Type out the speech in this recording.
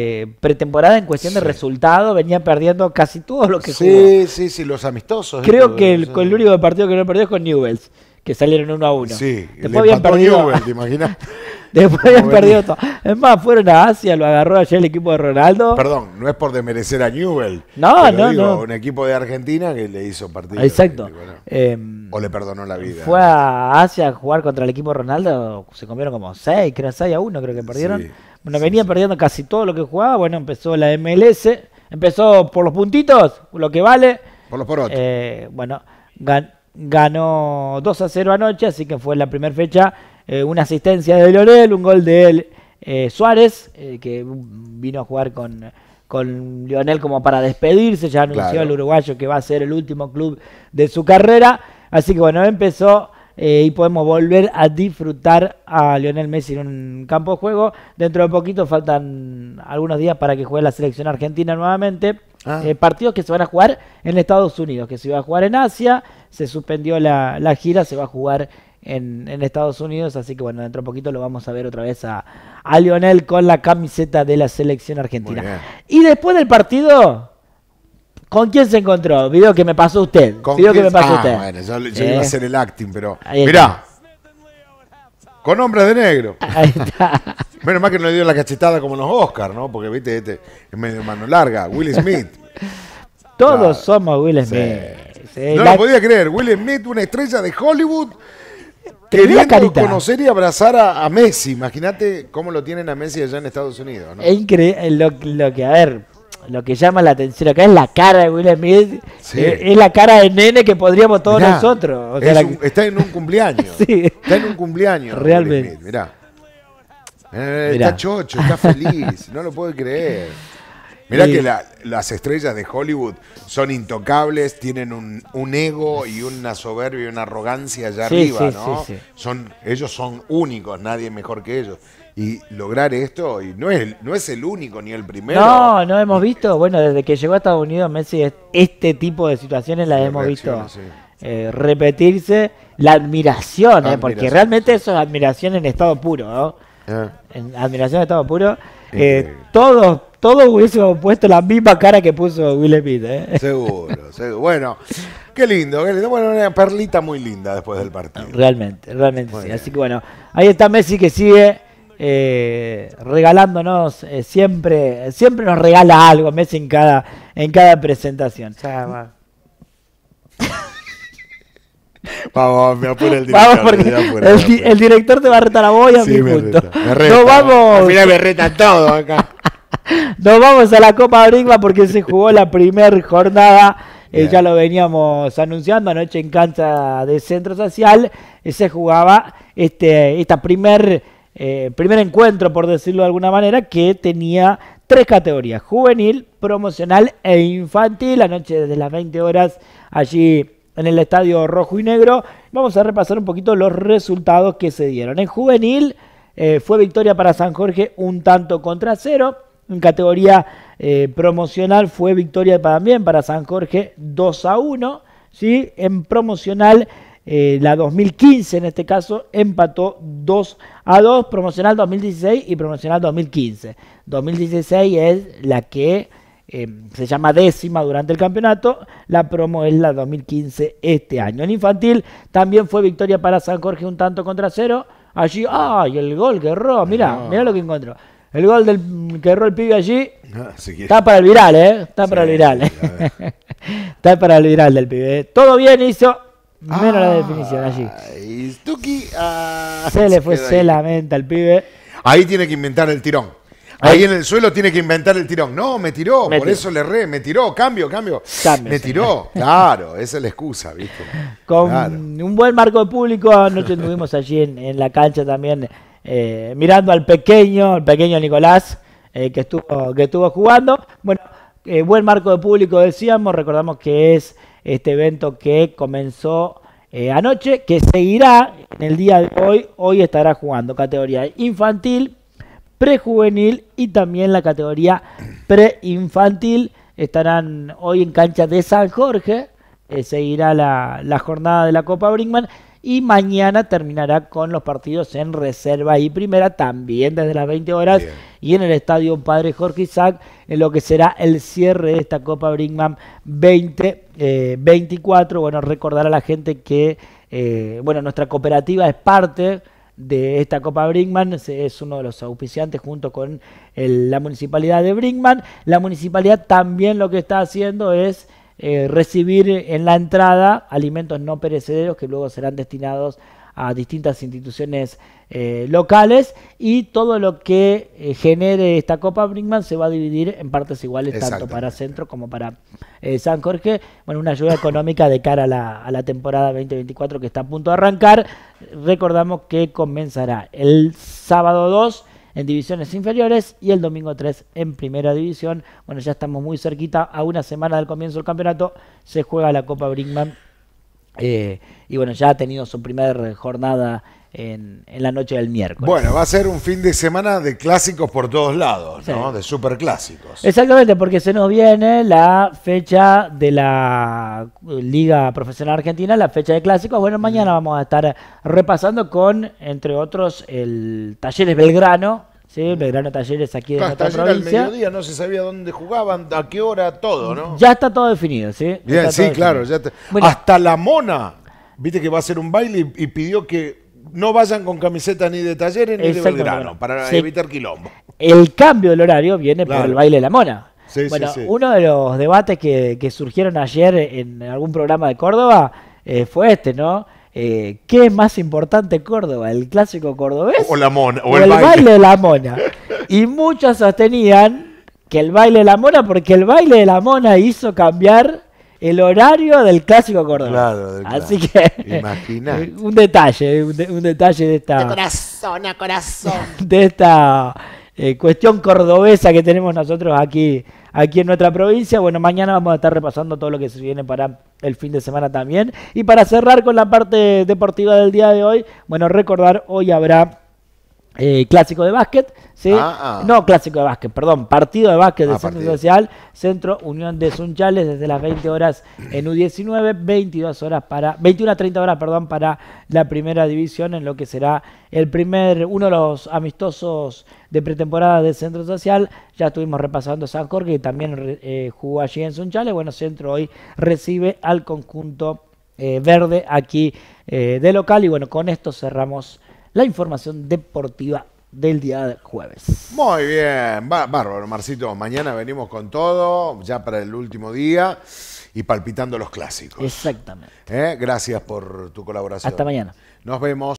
Eh, pretemporada en cuestión de resultado, venían perdiendo casi todos los que sí, Sí, sí, sí, los amistosos. Creo que el, el, único partido que no perdió es con Newells, que salieron 1 a 1. Sí, después habían perdido. después habían perdido todo. Es más, fueron a Asia, lo agarró ayer el equipo de Ronaldo. Perdón, no es por desmerecer a Newell. No, no, no. Un equipo de Argentina que le hizo partido. Exacto. Em, o le perdonó la vida. Fue a Asia a jugar contra el equipo de Ronaldo, se comieron como 6, creo 6 a 1, creo que perdieron. Sí bueno, venía perdiendo casi todo lo que jugaba. Bueno, empezó la MLS. Empezó por los puntitos, lo que vale. Por los eh, bueno, ganó 2 a 0 anoche, así que fue la primera fecha. Eh, una asistencia de Lorel, un gol de él, eh, Suárez, que vino a jugar con, con Lionel como para despedirse. Ya anunció el uruguayo que va a ser el último club de su carrera. Así que bueno, empezó eh, y podemos volver a disfrutar a Lionel Messi en un campo de juego. Dentro de poquito faltan algunos días para que juegue la selección argentina nuevamente. Ah. Eh, partidos que se van a jugar en Estados Unidos, que se iba a jugar en Asia, se suspendió la, gira, se va a jugar en, Estados Unidos. Así que bueno, dentro de poquito lo vamos a ver otra vez a, a Lionel con la camiseta de la selección argentina. Y después del partido, ¿Con quién se encontró? Video que me pasó usted. que me pasó ah, usted. Bueno, yo, iba a eh. hacer el acting, pero. Mirá. Con hombres de negro. Ahí está. Menos mal que no le dio la cachetada como los Oscars, ¿no? Porque, viste, este es medio mano larga. Will Smith. Todos somos Will Smith. no lo podía creer. Will Smith, una estrella de Hollywood queriendo conocer y abrazar a, Messi. Imagínate cómo lo tienen a Messi allá en Estados Unidos. Es increíble lo, que, a ver, lo que llama la atención acá es la cara de Will Smith. Eh, es, la cara de nene que podríamos todos nosotros. Está en un cumpleaños. Está en un cumpleaños. Realmente. Will Smith, eh, mirá. está chocho, está feliz, no lo puede creer. Mira que las estrellas de Hollywood son intocables, tienen un, ego y una soberbia y una arrogancia allá arriba, ¿no? Son, ellos son únicos, nadie mejor que ellos y lograr esto. Y no es, no es el único ni el primero. No, no hemos visto. Bueno, desde que llegó a Estados Unidos, Messi, este tipo de situaciones las hemos visto eh, repetirse. La admiración, eh, porque realmente eso es admiración en estado puro. Ah. En admiración en estado puro. Eh, todos todos hubiesen puesto la misma cara que puso Will Smith. ¿eh? Seguro, seguro. Bueno, qué lindo, qué lindo. Bueno, una perlita muy linda después del partido. Realmente, realmente sí. Así que bueno, ahí está Messi que sigue eh, regalándonos eh, siempre, siempre nos regala algo Messi en cada, en cada presentación. Vamos, me apura el director. el, director te va a retar a vos y a me Nos vamos. a la Copa Brigma porque se jugó la primer jornada. Eh, ya lo veníamos anunciando anoche en cancha de Centro Social. se jugaba este, esta primer eh, primer encuentro, por decirlo de alguna manera, que tenía tres categorías, juvenil, promocional e infantil, anoche desde las 20 horas allí en el Estadio Rojo y Negro. Vamos a repasar un poquito los resultados que se dieron. En juvenil eh, fue victoria para San Jorge un tanto contra cero. En categoría eh, promocional fue victoria también para San Jorge 2 a 1. ¿sí? En promocional eh, la 2015 en este caso empató 2 a 2, promocional 2016 y promocional 2015. 2016 es la que eh, se llama décima durante el campeonato, la promo es la 2015 este año. En infantil también fue victoria para San Jorge un tanto contra cero. Allí, ¡ay! El gol que erró, mirá, mirá lo que encontró. El gol del que erró el pibe allí está para el viral, ¿eh? Está para el viral. está para el viral del pibe. Eh. Todo bien hizo Menos la definición allí. Ah, se le fue, se, lamenta el pibe. Ahí tiene que inventar el tirón. Ahí, en el suelo tiene que inventar el tirón. No, me tiró, por eso le re, me tiró, cambio, cambio. me tiró, claro, esa es la excusa, ¿viste? Con un buen marco de público, anoche estuvimos allí en, la cancha también, eh, mirando al pequeño, al pequeño Nicolás, eh, que, estuvo, que estuvo jugando. Bueno, eh, buen marco de público decíamos, recordamos que es este evento que comenzó eh, anoche, que seguirá en el día de hoy. Hoy estará jugando categoría infantil, prejuvenil y también la categoría preinfantil. Estarán hoy en cancha de San Jorge. Eh, seguirá la jornada de la Copa Brinkman y mañana terminará con los partidos en reserva y primera también desde las 20 horas y en el estadio Padre Jorge Isaac en lo que será el cierre de esta Copa Brinkman 20 eh, bueno recordar a la gente que eh, bueno nuestra cooperativa es parte de esta Copa Brinkman, es uno de los auspiciantes junto con la municipalidad de Brinkman. La municipalidad también lo que está haciendo es eh, recibir en la entrada alimentos no perecederos que luego serán destinados a distintas instituciones eh, locales y todo lo que eh, genere esta Copa Brinkman se va a dividir en partes iguales tanto para Centro como para San Jorge. Bueno, una ayuda económica de cara a la, a la, temporada 2024 que está a punto de arrancar. Recordamos que comenzará el sábado 2 en divisiones inferiores y el domingo 3 en primera división. Bueno, ya estamos muy cerquita, a una semana del comienzo del campeonato se juega la Copa Brinkman. Eh, y bueno, ya ha tenido su primera jornada en, la noche del miércoles. Bueno, va a ser un fin de semana de clásicos por todos lados, ¿no? De superclásicos. Exactamente, porque se nos viene la fecha de la Liga Profesional Argentina, la fecha de clásicos. Bueno, mañana mm. vamos a estar repasando con, entre otros, el Talleres Belgrano, ¿sí? Belgrano Talleres aquí de la provincia. mediodía no se sabía dónde jugaban, a qué hora, todo, ¿no? Ya está todo definido, ¿sí? sí, claro. Hasta la mona, viste que va a ser un baile y, pidió que no vayan con camiseta ni de Talleres ni de Belgrano, para evitar quilombo. El cambio del horario viene por el baile de la mona. bueno, uno de los debates que, surgieron ayer en algún programa de Córdoba eh, fue este, ¿no? Eh, ¿qué es más importante Córdoba? ¿El clásico cordobés? O, la mona, o, el, baile. de la mona. Y muchos sostenían que el baile de la mona, porque el baile de la mona hizo cambiar el horario del clásico cordobés. Así que, Imagina. un detalle, un, detalle de esta... De corazón De esta eh, cuestión cordobesa que tenemos nosotros aquí aquí en nuestra provincia. Bueno, mañana vamos a estar repasando todo lo que se viene para el fin de semana también. Y para cerrar con la parte deportiva del día de hoy, bueno, recordar, hoy habrá eh, clásico de básquet, ¿sí? Ah. no clásico de básquet, perdón, partido de básquet del ah, Centro Social, Centro Unión de Sunchales, desde las 20 horas en U19, 22 horas para, 21 a 30 horas, perdón, para la primera división, en lo que será el primer, uno de los amistosos de pretemporada del Centro Social, ya estuvimos repasando San Jorge, Y también eh, jugó allí en Sunchales, bueno, Centro hoy recibe al conjunto eh, verde aquí de local, y bueno, con esto cerramos la información deportiva del día de jueves. Muy bien, bárbaro, Marcito. Mañana venimos con todo, ya para el último día y palpitando los clásicos. Exactamente. ¿Eh? Gracias por tu colaboración. Hasta mañana. Nos vemos.